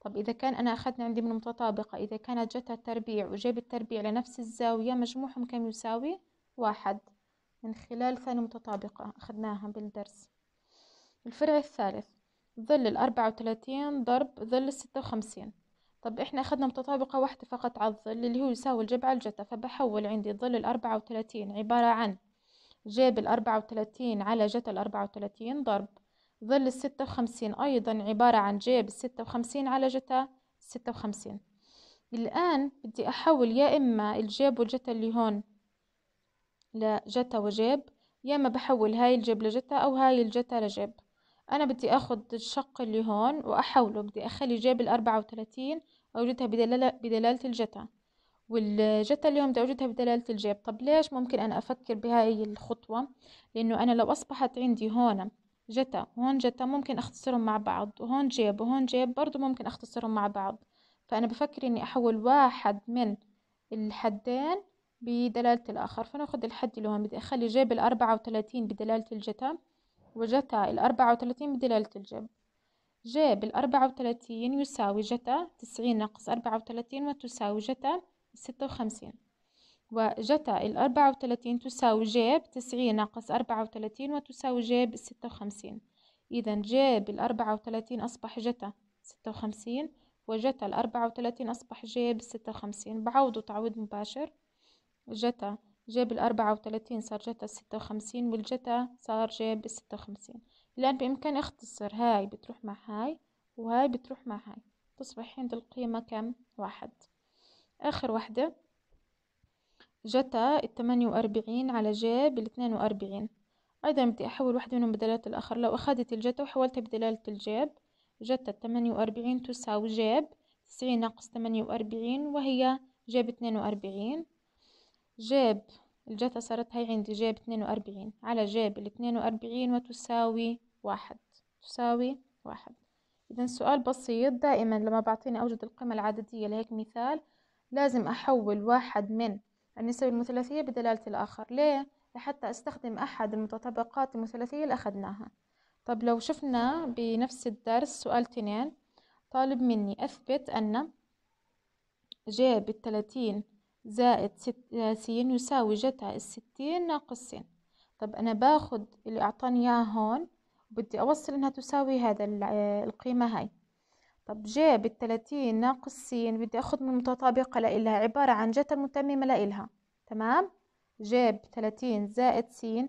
طب إذا كان أنا أخذنا عندي من متطابقة إذا كانت جتا التربيع وجيب التربيع لنفس الزاوية مجموعهم كم يساوي واحد من خلال ثاني متطابقة أخذناها بالدرس الفرع الثالث ظل الأربعة وثلاثين ضرب ظل الستة وخمسين طب إحنا أخذنا متطابقة واحدة فقط على الظل اللي هو يساوي الجب على الجتة فبحول عندي ظل الأربعة وثلاثين عبارة عن جيب الأربعة وثلاثين على جتة الأربعة وثلاثين ضرب ظل الستة وخمسين أيضا عبارة عن جيب الستة وخمسين على جتا الستة وخمسين الآن بدي أحول يا إما الجيب والجتا اللي هون لجتا وجيب يا إما بحول هاي الجيب لجتا أو هاي الجتا لجيب أنا بدي أخذ الشق اللي هون وأحوله بدي أخلي جيب الأربعة وثلاثين أوجدها بدلالة, بدلالة الجتا والجتا اللي هون بدي أوجدها بدلالة الجيب طب ليش ممكن أنا أفكر بهاي الخطوة لأنه أنا لو أصبحت عندي هون جتا وهون جتا ممكن اختصرهم مع بعض وهون جيب وهون جيب برضو ممكن اختصرهم مع بعض فأنا بفكر إني أحول واحد من الحدين بدلالة الآخر فناخد الحد اللي هون بدي أخلي جيب الأربعة وتلاتين بدلالة الجتا وجتا الأربعة وتلاتين بدلالة الجيب جيب الأربعة وتلاتين يساوي جتا تسعين ناقص أربعة وتلاتين وتساوي جتا ستة وخمسين وجتا الأربعة وتلاتين تساوي جاب تسعين ناقص أربعة وتلاتين وتساوي جاب ستة وخمسين إذا جاب الأربعة وتلاتين أصبح جتا ستة وخمسين وجتا الأربعة وتلاتين أصبح جاب ستة وخمسين بعوضه تعويض مباشر جتا جاب الأربعة وتلاتين صار جتا ستة وخمسين والجتا صار جاب ستة وخمسين الآن بإمكاني أختصر هاي بتروح مع هاي وهاي بتروح مع هاي تصبح عند القيمة كم واحد آخر واحدة جتا الثمانية وأربعين على جي بالاثنين وأربعين أيضا بدي أحول واحدة منهم بدلالة الآخر لو أخذت الجتا وحولتها بدلالة الجيب جتا الثمانية وأربعين تساوي جيب تسعين ناقص ثمانية وأربعين وهي جيب اثنين وأربعين جيب الجتا صارت هي عندي جيب اثنين وأربعين على جيب الاثنين وأربعين وتساوي واحد تساوي واحد إذا سؤال بسيط دائما لما بعطيني أوجد القيمة العددية لهيك مثال لازم أحول واحد من النسب المثلثية بدلالة الآخر ليه؟ لحتى أستخدم أحد المتطابقات المثلثية اللي أخذناها طب لو شفنا بنفس الدرس سؤال تنين طالب مني أثبت أن ج بالتلاتين زائد ستين آه، يساوي جتا الستين ناقص سين طب أنا باخد اللي أعطاني إياه هون بدي أوصل إنها تساوي هذا آه، القيمة هاي طب جي بالتلاتين ناقص س بدي أخذ من متطابقة لإلها عبارة عن جتا متممة لإلها تمام جي بتلاتين زائد س